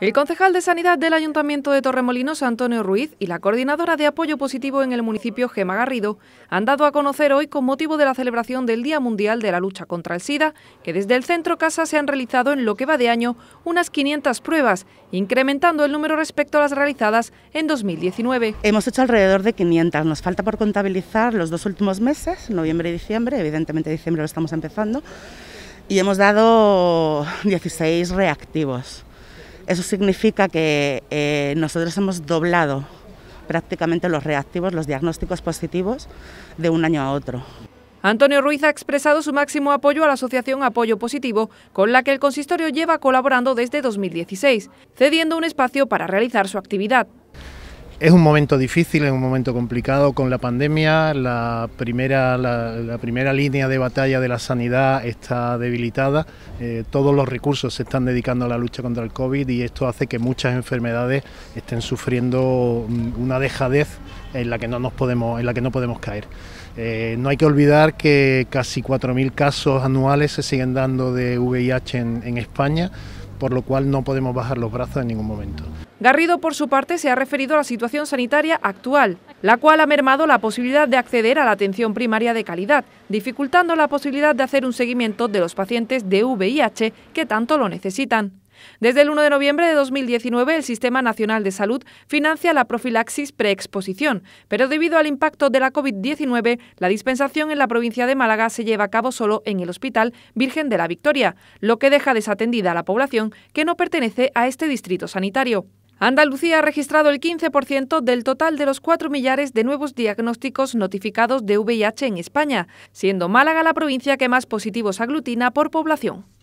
El concejal de Sanidad del Ayuntamiento de Torremolinos, Antonio Ruiz, y la coordinadora de apoyo positivo en el municipio, Gema Garrido, han dado a conocer hoy con motivo de la celebración del Día Mundial de la Lucha contra el SIDA, que desde el Centro Casa se han realizado en lo que va de año unas 500 pruebas, incrementando el número respecto a las realizadas en 2019. Hemos hecho alrededor de 500, nos falta por contabilizar los dos últimos meses, noviembre y diciembre, evidentemente diciembre lo estamos empezando, y hemos dado 16 reactivos. Eso significa que eh, nosotros hemos doblado prácticamente los reactivos, los diagnósticos positivos de un año a otro. Antonio Ruiz ha expresado su máximo apoyo a la Asociación Apoyo Positivo, con la que el consistorio lleva colaborando desde 2016, cediendo un espacio para realizar su actividad. Es un momento difícil, es un momento complicado con la pandemia. La primera, la, primera línea de batalla de la sanidad está debilitada. Eh, todos los recursos se están dedicando a la lucha contra el COVID y esto hace que muchas enfermedades estén sufriendo mm, una dejadez en la que no, nos podemos, en la que no podemos caer. Eh, no hay que olvidar que casi 4.000 casos anuales se siguen dando de VIH en España por lo cual no podemos bajar los brazos en ningún momento. Garrido, por su parte, se ha referido a la situación sanitaria actual, la cual ha mermado la posibilidad de acceder a la atención primaria de calidad, dificultando la posibilidad de hacer un seguimiento de los pacientes de VIH que tanto lo necesitan. Desde el 1 de noviembre de 2019, el Sistema Nacional de Salud financia la profilaxis preexposición, pero debido al impacto de la COVID-19, la dispensación en la provincia de Málaga se lleva a cabo solo en el Hospital Virgen de la Victoria, lo que deja desatendida a la población que no pertenece a este distrito sanitario. Andalucía ha registrado el 15% del total de los 4 millares de nuevos diagnósticos notificados de VIH en España, siendo Málaga la provincia que más positivos aglutina por población.